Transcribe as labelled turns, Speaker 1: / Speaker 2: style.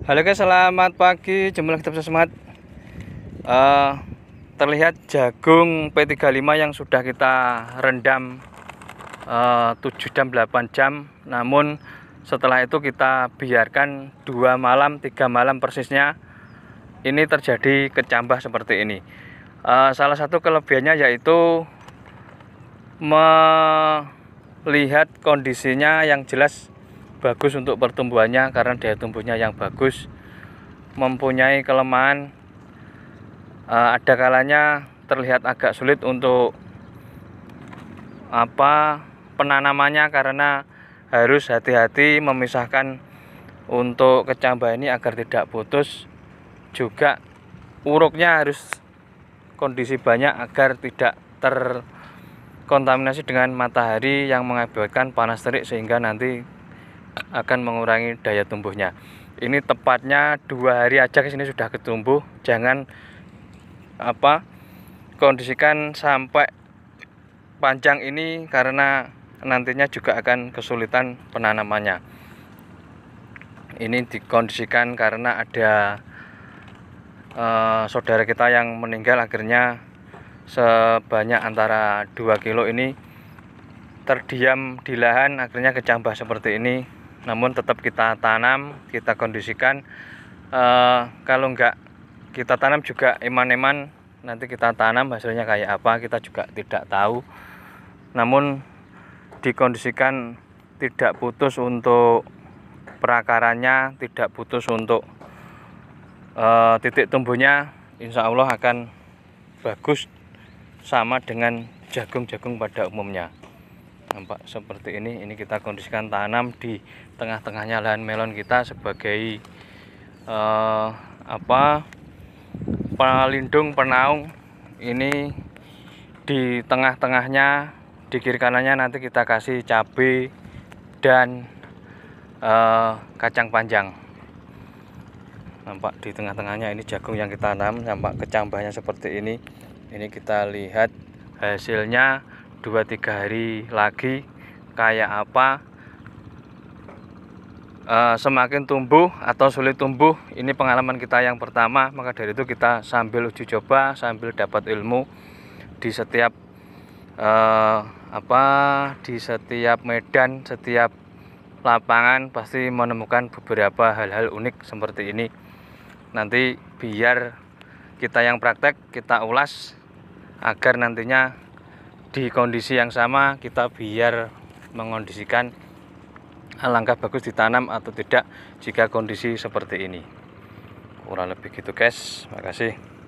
Speaker 1: Halo guys, selamat pagi. Jumlah kita bisa semangat. Uh, eh, terlihat jagung P35 yang sudah kita rendam eh, uh, 7 jam 8 jam. Namun setelah itu kita biarkan dua malam, tiga malam persisnya ini terjadi kecambah seperti ini. Uh, salah satu kelebihannya yaitu melihat kondisinya yang jelas bagus untuk pertumbuhannya karena daya tumbuhnya yang bagus mempunyai kelemahan e, ada kalanya terlihat agak sulit untuk apa penanamannya karena harus hati-hati memisahkan untuk kecambah ini agar tidak putus juga uruknya harus kondisi banyak agar tidak terkontaminasi dengan matahari yang mengakibatkan panas terik sehingga nanti akan mengurangi daya tumbuhnya ini tepatnya dua hari aja kesini sudah ketumbuh jangan apa kondisikan sampai panjang ini karena nantinya juga akan kesulitan penanamannya ini dikondisikan karena ada e, saudara kita yang meninggal akhirnya sebanyak antara 2 kilo ini terdiam di lahan akhirnya kecambah seperti ini namun tetap kita tanam kita kondisikan e, kalau enggak kita tanam juga eman-eman nanti kita tanam hasilnya kayak apa kita juga tidak tahu namun dikondisikan tidak putus untuk perakarannya tidak putus untuk e, titik tumbuhnya insya Allah akan bagus sama dengan jagung-jagung pada umumnya nampak seperti ini ini kita kondisikan tanam di tengah-tengahnya lahan melon kita sebagai uh, apa pelindung penaung ini di tengah-tengahnya di kiri kanannya nanti kita kasih cabai dan uh, kacang panjang nampak di tengah-tengahnya ini jagung yang kita tanam nampak kecambahnya seperti ini ini kita lihat hasilnya Dua tiga hari lagi kayak apa e, semakin tumbuh atau sulit tumbuh ini pengalaman kita yang pertama maka dari itu kita sambil uji coba sambil dapat ilmu di setiap e, apa di setiap medan setiap lapangan pasti menemukan beberapa hal-hal unik seperti ini nanti biar kita yang praktek kita ulas agar nantinya di kondisi yang sama kita biar mengondisikan alangkah bagus ditanam atau tidak jika kondisi seperti ini kurang lebih gitu guys makasih